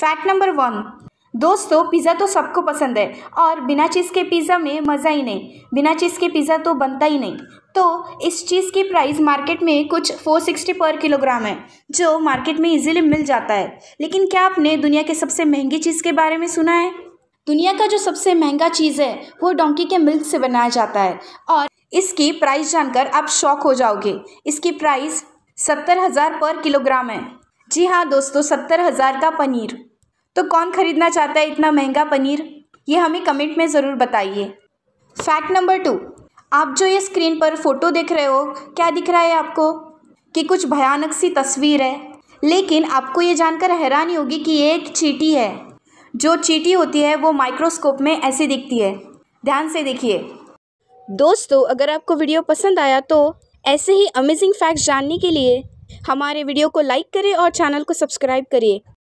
fact number one दोस्तों pizza तो सबको पसंद है और बिना चीज़ के पिज़्ज़ा में मज़ा ही नहीं बिना चीज़ के पिज़्ज़ा तो बनता ही नहीं तो इस चीज़ की प्राइस मार्केट में कुछ 460 पर किलोग्राम है जो मार्केट में इजीली मिल जाता है लेकिन क्या आपने दुनिया के सबसे महंगी चीज़ के बारे में सुना है दुनिया का जो सबसे महंगा चीज़ है वो डोंकी के मिल्क से बनाया जाता है और इसकी प्राइस जानकर आप शौक हो जाओगे इसकी प्राइस सत्तर हज़ार पर किलोग्राम है जी हाँ दोस्तों सत्तर हज़ार का पनीर तो कौन खरीदना चाहता है इतना महंगा पनीर ये हमें कमेंट में ज़रूर बताइए फैक्ट नंबर टू आप जो ये स्क्रीन पर फ़ोटो देख रहे हो क्या दिख रहा है आपको कि कुछ भयानक सी तस्वीर है लेकिन आपको ये जानकर हैरानी होगी कि ये एक चीटी है जो चीटी होती है वो माइक्रोस्कोप में ऐसे दिखती है ध्यान से देखिए दोस्तों अगर आपको वीडियो पसंद आया तो ऐसे ही अमेजिंग फैक्ट्स जानने के लिए हमारे वीडियो को लाइक करें और चैनल को सब्सक्राइब करिए